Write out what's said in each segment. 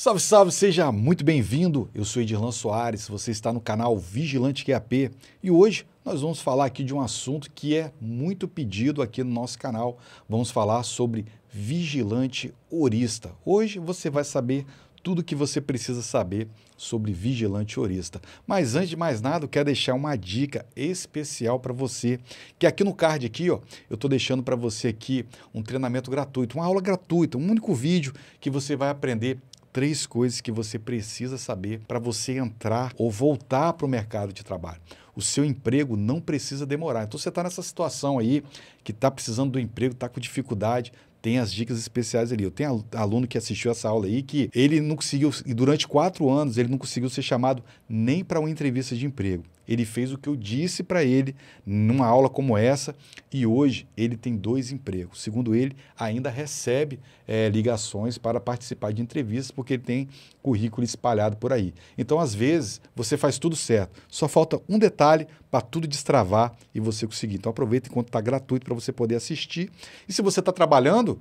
Salve, salve, seja muito bem-vindo. Eu sou Edirlan Soares, você está no canal Vigilante QAP e hoje nós vamos falar aqui de um assunto que é muito pedido aqui no nosso canal. Vamos falar sobre vigilante orista. Hoje você vai saber tudo o que você precisa saber sobre vigilante orista. Mas antes de mais nada, eu quero deixar uma dica especial para você, que aqui no card aqui, ó, eu estou deixando para você aqui um treinamento gratuito, uma aula gratuita, um único vídeo que você vai aprender três coisas que você precisa saber para você entrar ou voltar para o mercado de trabalho. O seu emprego não precisa demorar. Então você está nessa situação aí que está precisando do emprego, está com dificuldade, tem as dicas especiais ali. Eu tenho aluno que assistiu essa aula aí que ele não conseguiu, e durante quatro anos, ele não conseguiu ser chamado nem para uma entrevista de emprego. Ele fez o que eu disse para ele numa aula como essa e hoje ele tem dois empregos. Segundo ele, ainda recebe é, ligações para participar de entrevistas porque ele tem currículo espalhado por aí. Então, às vezes, você faz tudo certo, só falta um detalhe para tudo destravar e você conseguir. Então, aproveita enquanto está gratuito para você poder assistir. E se você está trabalhando,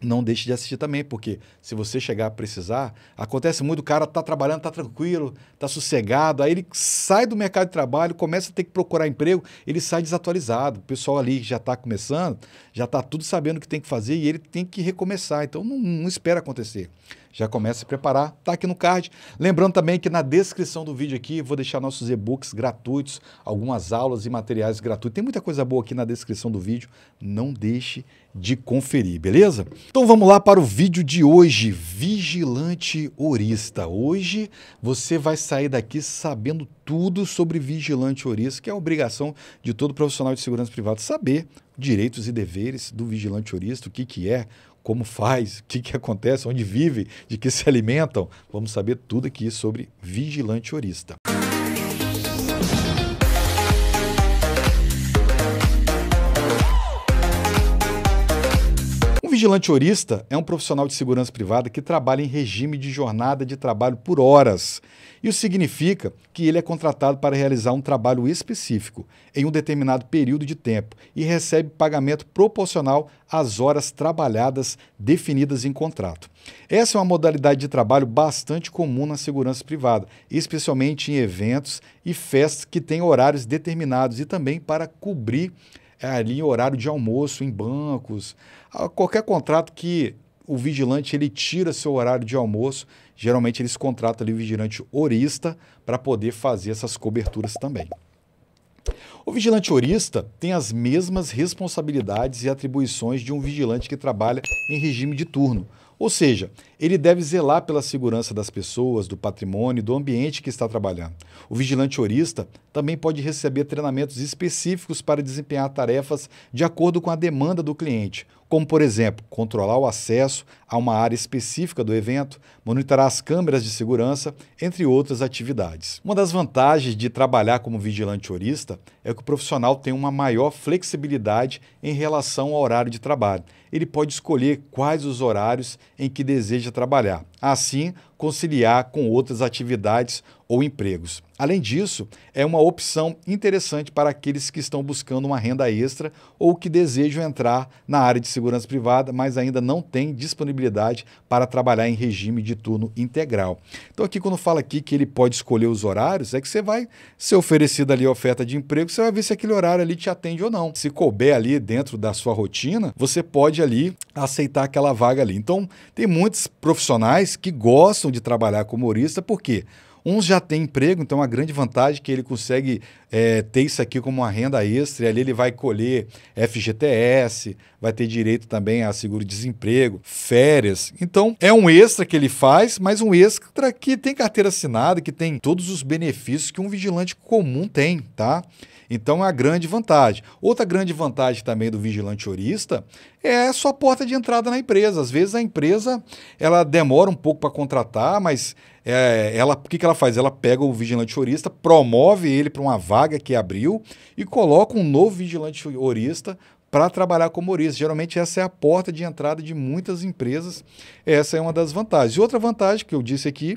não deixe de assistir também, porque se você chegar a precisar, acontece muito, o cara está trabalhando, está tranquilo, está sossegado, aí ele sai do mercado de trabalho, começa a ter que procurar emprego, ele sai desatualizado. O pessoal ali já está começando, já está tudo sabendo o que tem que fazer e ele tem que recomeçar. Então não, não espera acontecer já começa a se preparar, tá aqui no card. Lembrando também que na descrição do vídeo aqui vou deixar nossos e-books gratuitos, algumas aulas e materiais gratuitos. Tem muita coisa boa aqui na descrição do vídeo, não deixe de conferir, beleza? Então vamos lá para o vídeo de hoje, vigilante orista. Hoje você vai sair daqui sabendo tudo sobre vigilante orista, que é a obrigação de todo profissional de segurança privada saber direitos e deveres do vigilante orista, o que que é, como faz, o que, que acontece, onde vive, de que se alimentam. Vamos saber tudo aqui sobre vigilante orista. vigilante horista é um profissional de segurança privada que trabalha em regime de jornada de trabalho por horas. Isso significa que ele é contratado para realizar um trabalho específico em um determinado período de tempo e recebe pagamento proporcional às horas trabalhadas definidas em contrato. Essa é uma modalidade de trabalho bastante comum na segurança privada, especialmente em eventos e festas que têm horários determinados e também para cobrir é ali em horário de almoço, em bancos. Ah, qualquer contrato que o vigilante ele tira seu horário de almoço, geralmente eles contratam ali o vigilante horista para poder fazer essas coberturas também. O vigilante horista tem as mesmas responsabilidades e atribuições de um vigilante que trabalha em regime de turno, ou seja, ele deve zelar pela segurança das pessoas, do patrimônio e do ambiente que está trabalhando. O vigilante orista também pode receber treinamentos específicos para desempenhar tarefas de acordo com a demanda do cliente, como, por exemplo, controlar o acesso a uma área específica do evento, monitorar as câmeras de segurança, entre outras atividades. Uma das vantagens de trabalhar como vigilante orista é que o profissional tem uma maior flexibilidade em relação ao horário de trabalho ele pode escolher quais os horários em que deseja trabalhar assim conciliar com outras atividades ou empregos. Além disso, é uma opção interessante para aqueles que estão buscando uma renda extra ou que desejam entrar na área de segurança privada, mas ainda não têm disponibilidade para trabalhar em regime de turno integral. Então aqui quando fala aqui que ele pode escolher os horários, é que você vai ser oferecida ali a oferta de emprego, você vai ver se aquele horário ali te atende ou não. Se couber ali dentro da sua rotina, você pode ali aceitar aquela vaga ali. Então, tem muitos profissionais que gostam de trabalhar como humorista, porque uns já têm emprego, então a grande vantagem é que ele consegue é, ter isso aqui como uma renda extra, e ali ele vai colher FGTS, vai ter direito também a seguro-desemprego, férias. Então, é um extra que ele faz, mas um extra que tem carteira assinada, que tem todos os benefícios que um vigilante comum tem, tá? Então, é uma grande vantagem. Outra grande vantagem também do vigilante orista é a sua porta de entrada na empresa. Às vezes a empresa ela demora um pouco para contratar, mas é, ela, o que, que ela faz? Ela pega o vigilante orista, promove ele para uma vaga vaga que abriu e coloca um novo vigilante horista para trabalhar como orista. Geralmente essa é a porta de entrada de muitas empresas. Essa é uma das vantagens. E outra vantagem que eu disse aqui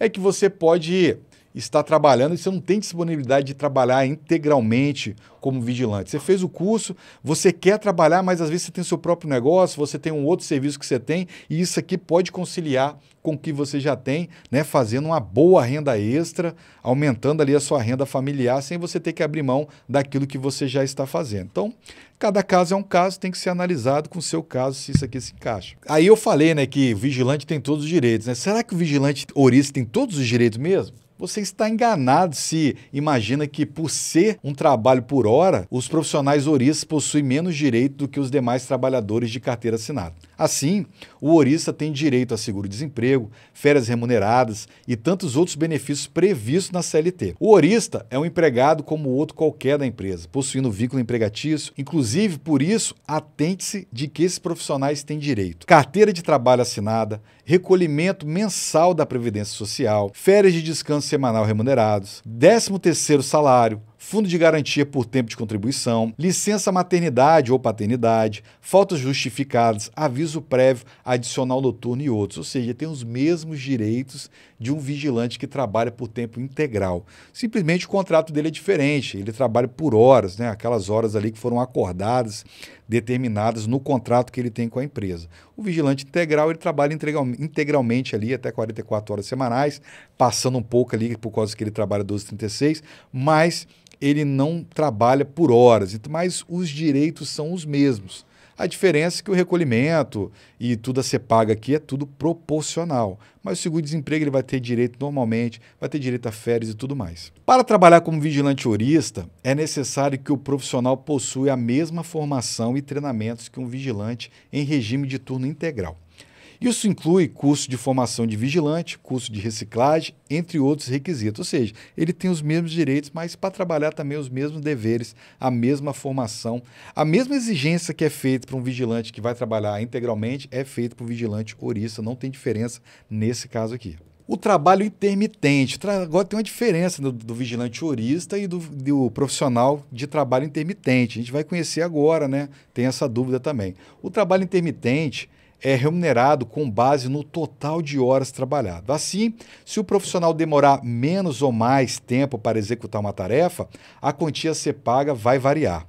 é que você pode está trabalhando e você não tem disponibilidade de trabalhar integralmente como vigilante. Você fez o curso, você quer trabalhar, mas às vezes você tem seu próprio negócio, você tem um outro serviço que você tem e isso aqui pode conciliar com o que você já tem, né, fazendo uma boa renda extra, aumentando ali a sua renda familiar sem você ter que abrir mão daquilo que você já está fazendo. Então, cada caso é um caso, tem que ser analisado com o seu caso se isso aqui se encaixa. Aí eu falei, né, que o vigilante tem todos os direitos, né? Será que o vigilante orista tem todos os direitos mesmo? Você está enganado se imagina que, por ser um trabalho por hora, os profissionais horistas possuem menos direito do que os demais trabalhadores de carteira assinada. Assim, o orista tem direito a seguro-desemprego, férias remuneradas e tantos outros benefícios previstos na CLT. O Orista é um empregado como outro qualquer da empresa, possuindo vínculo empregatício, inclusive por isso, atente-se de que esses profissionais têm direito. Carteira de trabalho assinada, recolhimento mensal da Previdência Social, férias de descanso semanal remunerados, 13º salário, fundo de garantia por tempo de contribuição, licença maternidade ou paternidade, faltas justificadas, aviso prévio, adicional noturno e outros. Ou seja, tem os mesmos direitos de um vigilante que trabalha por tempo integral. Simplesmente o contrato dele é diferente, ele trabalha por horas, né? aquelas horas ali que foram acordadas, determinadas no contrato que ele tem com a empresa. O vigilante integral, ele trabalha integral, integralmente ali até 44 horas semanais, passando um pouco ali por causa que ele trabalha 12,36, mas ele não trabalha por horas, mas os direitos são os mesmos. A diferença é que o recolhimento e tudo a ser pago aqui é tudo proporcional. Mas o seguro-desemprego ele vai ter direito normalmente, vai ter direito a férias e tudo mais. Para trabalhar como vigilante jurista é necessário que o profissional possua a mesma formação e treinamentos que um vigilante em regime de turno integral. Isso inclui curso de formação de vigilante, curso de reciclagem, entre outros requisitos. Ou seja, ele tem os mesmos direitos, mas para trabalhar também os mesmos deveres, a mesma formação, a mesma exigência que é feita para um vigilante que vai trabalhar integralmente é feita para o vigilante horista. Não tem diferença nesse caso aqui. O trabalho intermitente. Agora tem uma diferença do, do vigilante horista e do, do, profissional de trabalho intermitente. A gente vai conhecer agora, né? Tem essa dúvida também. O trabalho intermitente é remunerado com base no total de horas trabalhadas. Assim, se o profissional demorar menos ou mais tempo para executar uma tarefa, a quantia a ser paga vai variar.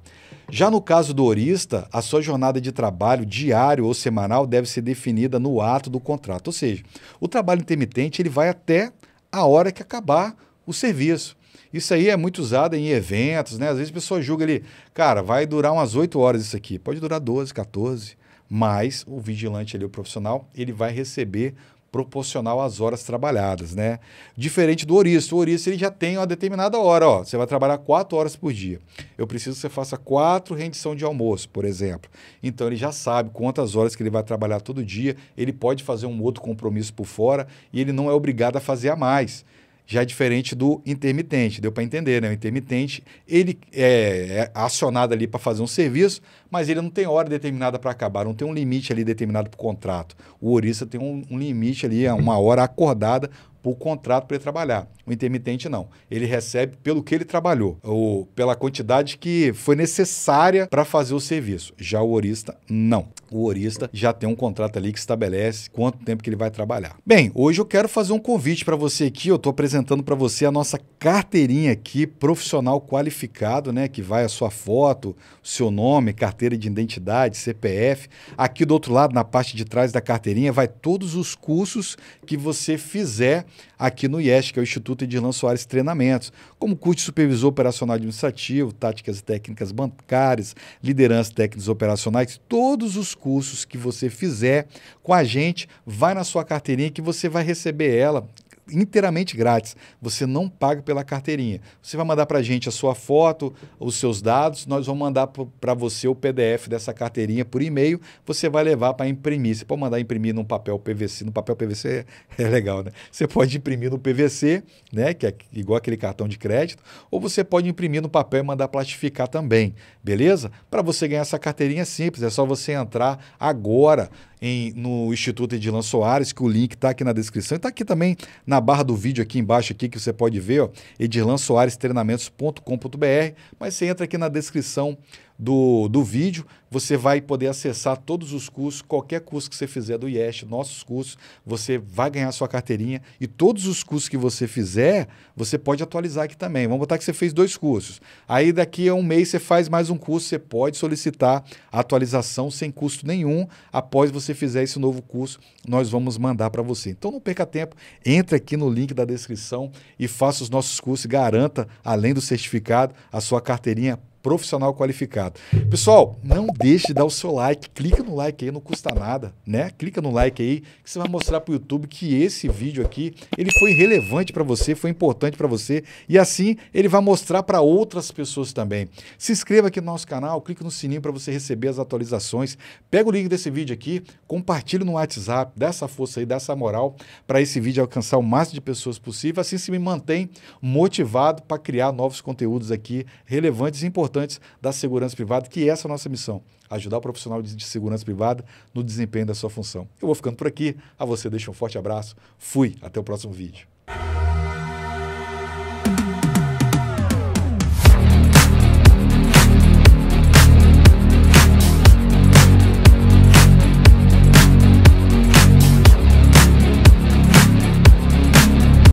Já no caso do orista, a sua jornada de trabalho diário ou semanal deve ser definida no ato do contrato, ou seja, o trabalho intermitente ele vai até a hora que acabar o serviço. Isso aí é muito usado em eventos, né? Às vezes a pessoa julga ali, cara, vai durar umas 8 horas isso aqui, pode durar 12, 14 mas o vigilante ali, o profissional, ele vai receber proporcional às horas trabalhadas, né? Diferente do ouriço, o ouriço ele já tem uma determinada hora, ó, você vai trabalhar quatro horas por dia. Eu preciso que você faça quatro rendição de almoço, por exemplo. Então ele já sabe quantas horas que ele vai trabalhar todo dia, ele pode fazer um outro compromisso por fora e ele não é obrigado a fazer a mais já é diferente do intermitente, deu para entender, né? O intermitente, ele é, é acionado ali para fazer um serviço, mas ele não tem hora determinada para acabar, não tem um limite ali determinado para o contrato. O Orissa tem um, um limite ali, é uma hora acordada por contrato para ele trabalhar. O intermitente não. Ele recebe pelo que ele trabalhou, ou pela quantidade que foi necessária para fazer o serviço. Já o orista, não. O orista já tem um contrato ali que estabelece quanto tempo que ele vai trabalhar. Bem, hoje eu quero fazer um convite para você aqui. Eu estou apresentando para você a nossa carteirinha aqui, profissional qualificado, né? Que vai a sua foto, seu nome, carteira de identidade, CPF. Aqui do outro lado, na parte de trás da carteirinha, vai todos os cursos que você fizer aqui no IES, que é o Instituto de Soares Treinamentos, como curso de supervisor operacional administrativo, táticas e técnicas bancárias, liderança técnicas operacionais, todos os cursos que você fizer com a gente, vai na sua carteirinha que você vai receber ela inteiramente grátis. Você não paga pela carteirinha. Você vai mandar para a gente a sua foto, os seus dados, nós vamos mandar para você o PDF dessa carteirinha por e-mail. Você vai levar para imprimir. Você pode mandar imprimir num papel PVC. No papel PVC é, é legal, né? Você pode imprimir no PVC, né? Que é igual aquele cartão de crédito, ou você pode imprimir no papel e mandar plastificar também, beleza? Para você ganhar essa carteirinha é simples, é só você entrar agora em, no Instituto Edilan Soares, que o link está aqui na descrição. E está aqui também na barra do vídeo aqui embaixo aqui que você pode ver, ó, edilansoarestreinamentos.com.br, mas você entra aqui na descrição do, do vídeo. Você vai poder acessar todos os cursos, qualquer curso que você fizer do Iesh nossos cursos, você vai ganhar sua carteirinha. E todos os cursos que você fizer, você pode atualizar aqui também. Vamos botar que você fez dois cursos. Aí daqui a um mês você faz mais um curso, você pode solicitar atualização sem custo nenhum. Após você fizer esse novo curso, nós vamos mandar para você. Então não perca tempo, entre aqui no link da descrição e faça os nossos cursos, garanta, além do certificado, a sua carteirinha profissional qualificado. Pessoal, não deixe de dar o seu like, clica no like aí, não custa nada, né? Clica no like aí que você vai mostrar para o YouTube que esse vídeo aqui, ele foi relevante para você, foi importante para você e assim ele vai mostrar para outras pessoas também. Se inscreva aqui no nosso canal, clique no sininho para você receber as atualizações. Pega o link desse vídeo aqui, compartilhe no WhatsApp, dá essa força aí, dá essa moral para esse vídeo alcançar o máximo de pessoas possível, assim se me mantém motivado para criar novos conteúdos aqui relevantes e importantes importantes da segurança privada, que é essa é a nossa missão, ajudar o profissional de segurança privada no desempenho da sua função. Eu vou ficando por aqui, a você deixo um forte abraço, fui, até o próximo vídeo.